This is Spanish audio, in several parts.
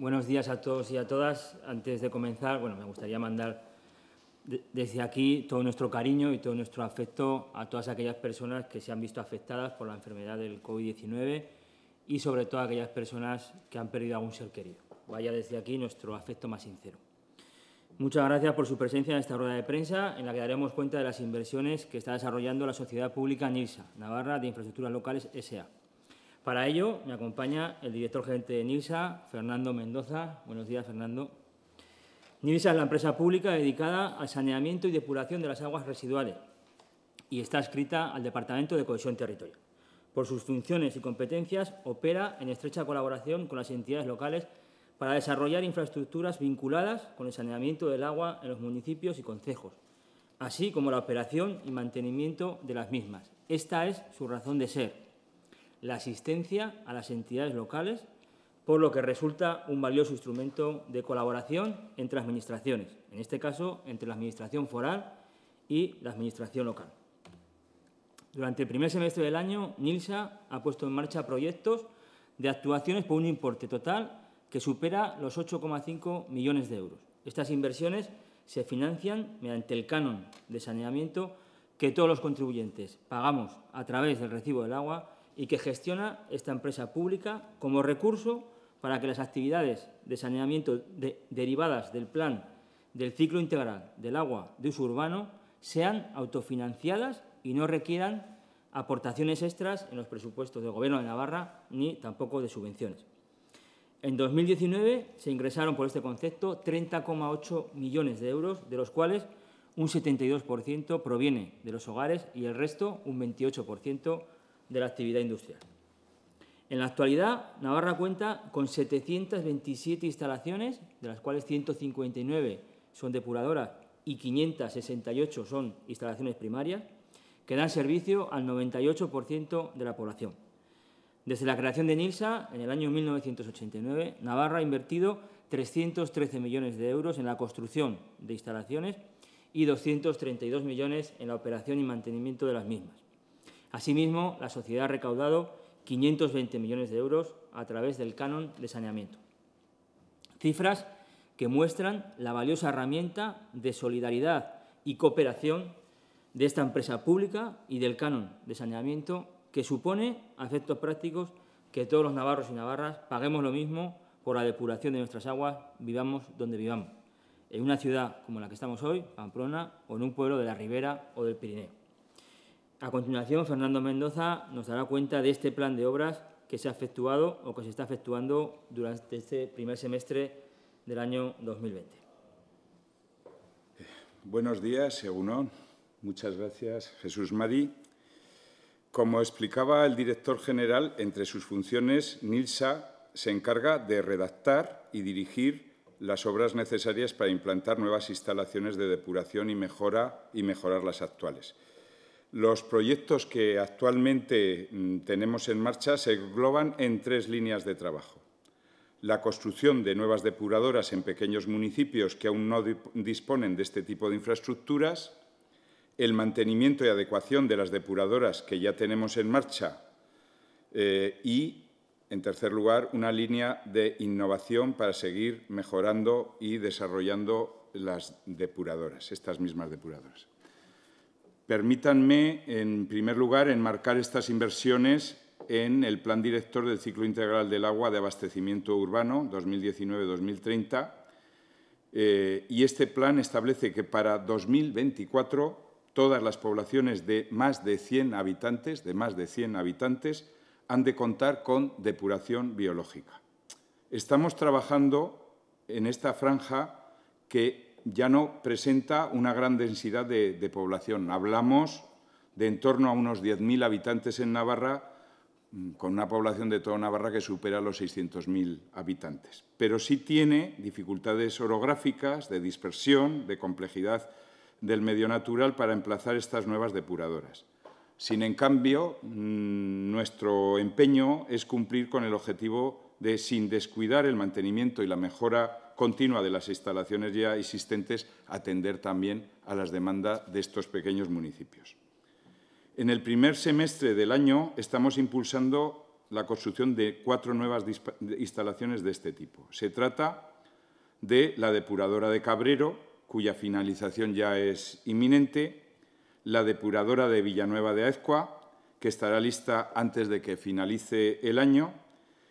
Buenos días a todos y a todas. Antes de comenzar, bueno, me gustaría mandar desde aquí todo nuestro cariño y todo nuestro afecto a todas aquellas personas que se han visto afectadas por la enfermedad del COVID-19 y sobre todo a aquellas personas que han perdido a un ser querido. Vaya desde aquí nuestro afecto más sincero. Muchas gracias por su presencia en esta rueda de prensa, en la que daremos cuenta de las inversiones que está desarrollando la sociedad pública NIRSA, Navarra de Infraestructuras Locales SA. Para ello me acompaña el director gerente de NIRSA, Fernando Mendoza. Buenos días, Fernando. NIRSA es la empresa pública dedicada al saneamiento y depuración de las aguas residuales y está adscrita al Departamento de Cohesión Territorial. Por sus funciones y competencias, opera en estrecha colaboración con las entidades locales para desarrollar infraestructuras vinculadas con el saneamiento del agua en los municipios y concejos, así como la operación y mantenimiento de las mismas. Esta es su razón de ser la asistencia a las entidades locales, por lo que resulta un valioso instrumento de colaboración entre administraciones, en este caso entre la Administración foral y la Administración local. Durante el primer semestre del año, NILSA ha puesto en marcha proyectos de actuaciones por un importe total que supera los 8,5 millones de euros. Estas inversiones se financian mediante el canon de saneamiento que todos los contribuyentes pagamos a través del recibo del agua y que gestiona esta empresa pública como recurso para que las actividades de saneamiento derivadas del plan del ciclo integral del agua de uso urbano sean autofinanciadas y no requieran aportaciones extras en los presupuestos del Gobierno de Navarra ni tampoco de subvenciones. En 2019 se ingresaron por este concepto 30,8 millones de euros, de los cuales un 72% proviene de los hogares y el resto, un 28%, de la actividad industrial. En la actualidad, Navarra cuenta con 727 instalaciones, de las cuales 159 son depuradoras y 568 son instalaciones primarias, que dan servicio al 98% de la población. Desde la creación de NILSA, en el año 1989, Navarra ha invertido 313 millones de euros en la construcción de instalaciones y 232 millones en la operación y mantenimiento de las mismas. Asimismo, la sociedad ha recaudado 520 millones de euros a través del canon de saneamiento. Cifras que muestran la valiosa herramienta de solidaridad y cooperación de esta empresa pública y del canon de saneamiento que supone, a efectos prácticos, que todos los navarros y navarras paguemos lo mismo por la depuración de nuestras aguas, vivamos donde vivamos, en una ciudad como la que estamos hoy, Pamplona, o en un pueblo de la Ribera o del Pirineo. A continuación, Fernando Mendoza nos dará cuenta de este plan de obras que se ha efectuado o que se está efectuando durante este primer semestre del año 2020. Eh, buenos días, Seguno. Muchas gracias, Jesús Mari. Como explicaba el director general, entre sus funciones, NILSA se encarga de redactar y dirigir las obras necesarias para implantar nuevas instalaciones de depuración y, mejora, y mejorar las actuales. Los proyectos que actualmente mm, tenemos en marcha se engloban en tres líneas de trabajo. La construcción de nuevas depuradoras en pequeños municipios que aún no disponen de este tipo de infraestructuras, el mantenimiento y adecuación de las depuradoras que ya tenemos en marcha eh, y, en tercer lugar, una línea de innovación para seguir mejorando y desarrollando las depuradoras, estas mismas depuradoras. Permítanme, en primer lugar, enmarcar estas inversiones en el Plan Director del Ciclo Integral del Agua de Abastecimiento Urbano 2019-2030. Eh, y este plan establece que para 2024 todas las poblaciones de más de 100 habitantes, de más de 100 habitantes, han de contar con depuración biológica. Estamos trabajando en esta franja que ya no presenta una gran densidad de, población. Hablamos de en torno a unos 10.000 habitantes en Navarra, mm, con una población de toda Navarra que supera los 600.000 habitantes. Pero sí tiene dificultades orográficas, de dispersión, de complejidad del medio natural para emplazar estas nuevas depuradoras. Sin en cambio, mm, nuestro empeño es cumplir con el objetivo de, sin descuidar el mantenimiento y la mejora continua de las instalaciones ya existentes, atender también a las demandas de estos pequeños municipios. En el primer semestre del año estamos impulsando la construcción de cuatro nuevas instalaciones de este tipo. Se trata de la depuradora de Cabrero, cuya finalización ya es inminente, la depuradora de Villanueva de Aezcua, que estará lista antes de que finalice el año,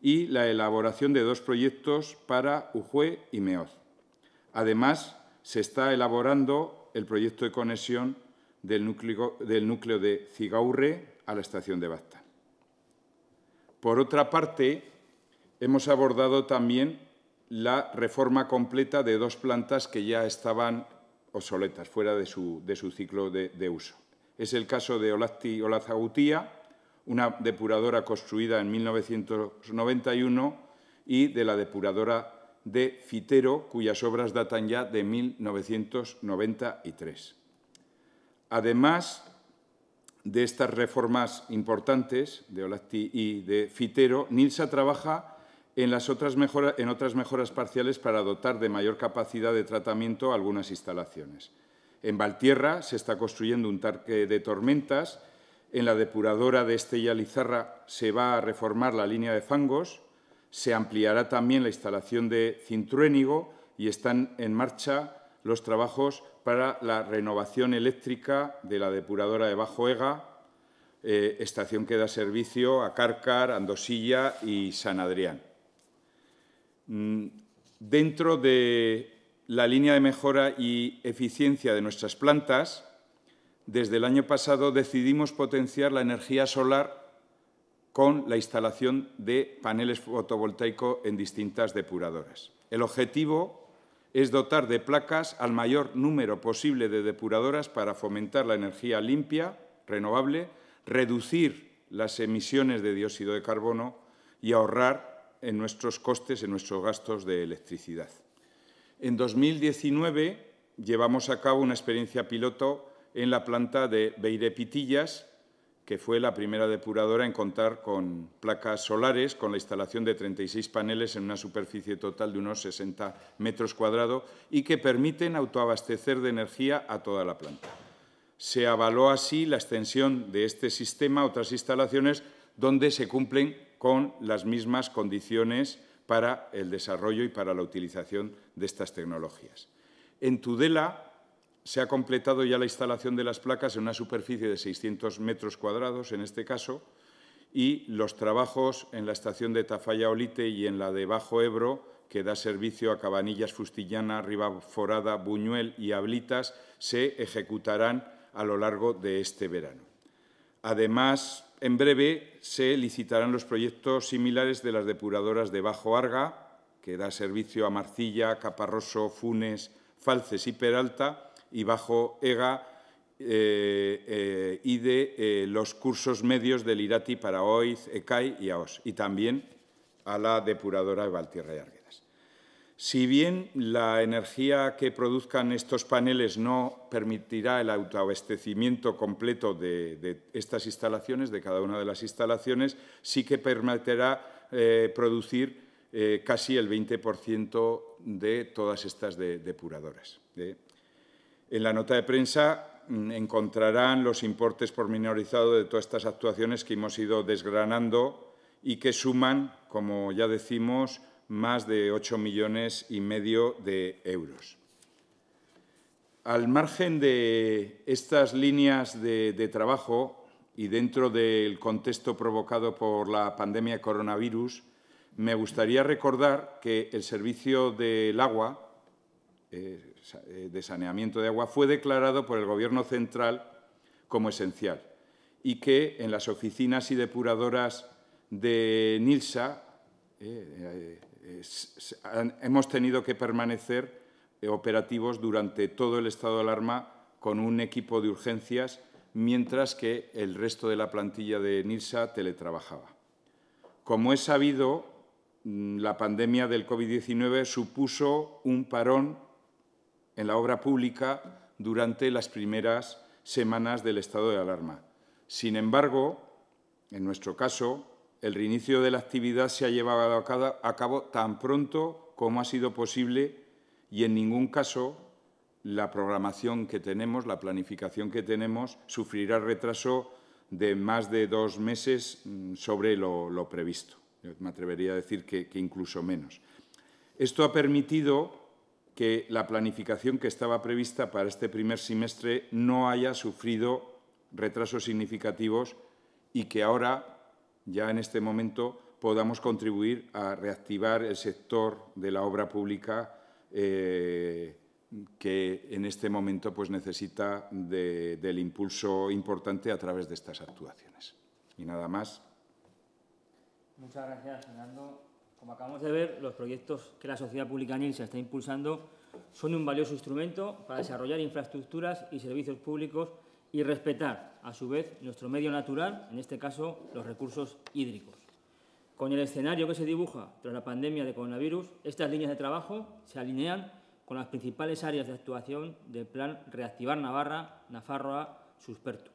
y la elaboración de dos proyectos para Ujue y Meoz. Además, se está elaborando el proyecto de conexión del núcleo, de Cigaurre a la estación de Bacta. Por otra parte, hemos abordado también la reforma completa de dos plantas que ya estaban obsoletas, fuera de su, ciclo de, uso. Es el caso de Olacti Olazagutía una depuradora construida en 1991 y de la depuradora de Fitero, cuyas obras datan ya de 1993. Además de estas reformas importantes de Olacti y de Fitero, Nilsa trabaja en, las otras en otras mejoras parciales para dotar de mayor capacidad de tratamiento algunas instalaciones. En Valtierra se está construyendo un parque de tormentas en la depuradora de Estella Lizarra se va a reformar la línea de fangos, se ampliará también la instalación de cintruénigo y están en marcha los trabajos para la renovación eléctrica de la depuradora de Bajo Ega, eh, estación que da servicio a Cárcar, Andosilla y San Adrián. Mm, dentro de la línea de mejora y eficiencia de nuestras plantas, desde el año pasado decidimos potenciar la energía solar con la instalación de paneles fotovoltaicos en distintas depuradoras. El objetivo es dotar de placas al mayor número posible de depuradoras para fomentar la energía limpia, renovable, reducir las emisiones de dióxido de carbono y ahorrar en nuestros costes, en nuestros gastos de electricidad. En 2019 llevamos a cabo una experiencia piloto en la planta de Beirepitillas, que fue la primera depuradora en contar con placas solares, con la instalación de 36 paneles en una superficie total de unos 60 metros cuadrados y que permiten autoabastecer de energía a toda la planta. Se avaló así la extensión de este sistema a otras instalaciones donde se cumplen con las mismas condiciones para el desarrollo y para la utilización de estas tecnologías. En Tudela, se ha completado ya la instalación de las placas en una superficie de 600 metros cuadrados, en este caso, y los trabajos en la estación de Tafalla Olite y en la de Bajo Ebro, que da servicio a Cabanillas, Fustillana, Ribaforada, Buñuel y Ablitas, se ejecutarán a lo largo de este verano. Además, en breve se licitarán los proyectos similares de las depuradoras de Bajo Arga, que da servicio a Marcilla, Caparroso, Funes, Falces y Peralta, y bajo EGA eh, eh, y de eh, los cursos medios del IRATI para OIZ, ECAI y AOS, y también a la depuradora de Valtierra y Arguedas. Si bien la energía que produzcan estos paneles no permitirá el autoabastecimiento completo de, estas instalaciones, de cada una de las instalaciones, sí que permitirá producir casi el 20% de todas estas depuradoras. En la nota de prensa mm, encontrarán los importes pormenorizados de todas estas actuaciones que hemos ido desgranando y que suman, como ya decimos, más de 8 millones y medio de euros. Al margen de estas líneas de, trabajo y dentro del contexto provocado por la pandemia coronavirus, me gustaría recordar que el servicio del agua, eh, eh, de saneamiento de agua fue declarado por el Gobierno central como esencial y que en las oficinas y depuradoras de NILSA eh, hemos tenido que permanecer operativos durante todo el estado de alarma con un equipo de urgencias, mientras que el resto de la plantilla de NILSA teletrabajaba. Como es sabido, mm, la pandemia del COVID-19 supuso un parón en la obra pública durante las primeras semanas del estado de alarma. Sin embargo, en nuestro caso, el reinicio de la actividad se ha llevado a cabo tan pronto como ha sido posible y en ningún caso la programación que tenemos, la planificación que tenemos, sufrirá retraso de más de dos meses mm, sobre lo, previsto. me atrevería a decir que incluso menos. Esto ha permitido que la planificación que estaba prevista para este primer semestre no haya sufrido retrasos significativos y que ahora, ya en este momento, podamos contribuir a reactivar el sector de la obra pública eh, que en este momento pues, necesita del impulso importante a través de estas actuaciones. Y nada más. Muchas gracias, Fernando. Como acabamos de ver, los proyectos que la sociedad pública se está impulsando son un valioso instrumento para desarrollar infraestructuras y servicios públicos y respetar, a su vez, nuestro medio natural, en este caso, los recursos hídricos. Con el escenario que se dibuja tras la pandemia de coronavirus, estas líneas de trabajo se alinean con las principales áreas de actuación del plan Reactivar Navarra, Nafarroa, Suspertu.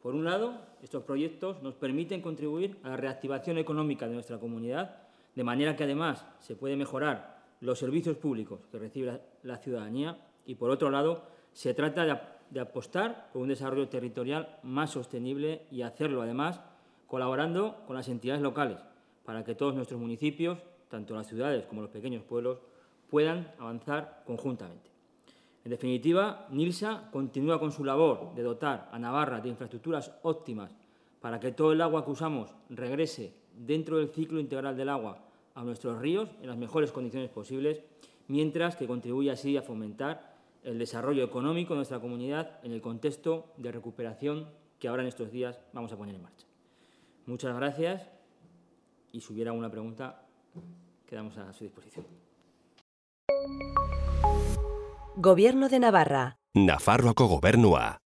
Por un lado, estos proyectos nos permiten contribuir a la reactivación económica de nuestra comunidad de manera que además se puede mejorar los servicios públicos que recibe la ciudadanía y, por otro lado, se trata de, de apostar por un desarrollo territorial más sostenible y hacerlo, además, colaborando con las entidades locales para que todos nuestros municipios, tanto las ciudades como los pequeños pueblos, puedan avanzar conjuntamente. En definitiva, NILSA continúa con su labor de dotar a Navarra de infraestructuras óptimas para que todo el agua que usamos regrese dentro del ciclo integral del agua a nuestros ríos en las mejores condiciones posibles, mientras que contribuye así a fomentar el desarrollo económico de nuestra comunidad en el contexto de recuperación que ahora en estos días vamos a poner en marcha. Muchas gracias y si hubiera alguna pregunta, quedamos a su disposición. Gobierno de Navarra. Nafarroako gobernua.